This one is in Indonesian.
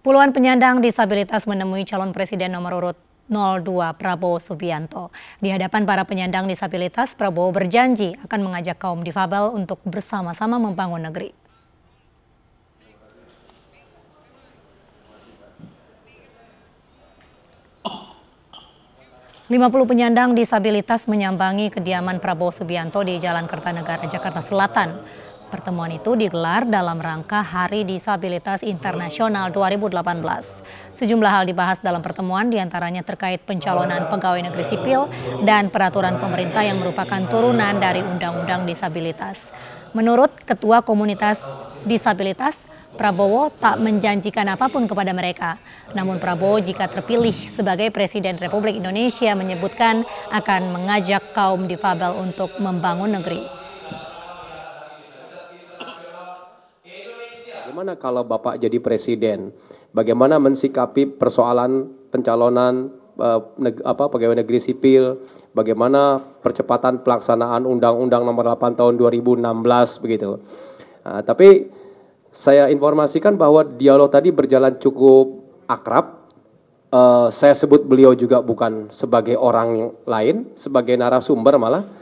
Puluhan penyandang disabilitas menemui calon presiden nomor urut 02 Prabowo Subianto. Di hadapan para penyandang disabilitas, Prabowo berjanji akan mengajak kaum difabel untuk bersama-sama membangun negeri. Lima puluh penyandang disabilitas menyambangi kediaman Prabowo Subianto di Jalan Kertanegara, Jakarta Selatan. Pertemuan itu digelar dalam rangka Hari Disabilitas Internasional 2018. Sejumlah hal dibahas dalam pertemuan diantaranya terkait pencalonan pegawai negeri sipil dan peraturan pemerintah yang merupakan turunan dari Undang-Undang Disabilitas. Menurut Ketua Komunitas Disabilitas, Prabowo tak menjanjikan apapun kepada mereka. Namun Prabowo jika terpilih sebagai Presiden Republik Indonesia menyebutkan akan mengajak kaum difabel untuk membangun negeri. Bagaimana kalau Bapak jadi presiden? Bagaimana mensikapi persoalan pencalonan eh, apa pegawai negeri sipil? Bagaimana percepatan pelaksanaan Undang-Undang Nomor 8 Tahun 2016 begitu? Nah, tapi saya informasikan bahwa dialog tadi berjalan cukup akrab. Uh, saya sebut beliau juga bukan sebagai orang lain, sebagai narasumber malah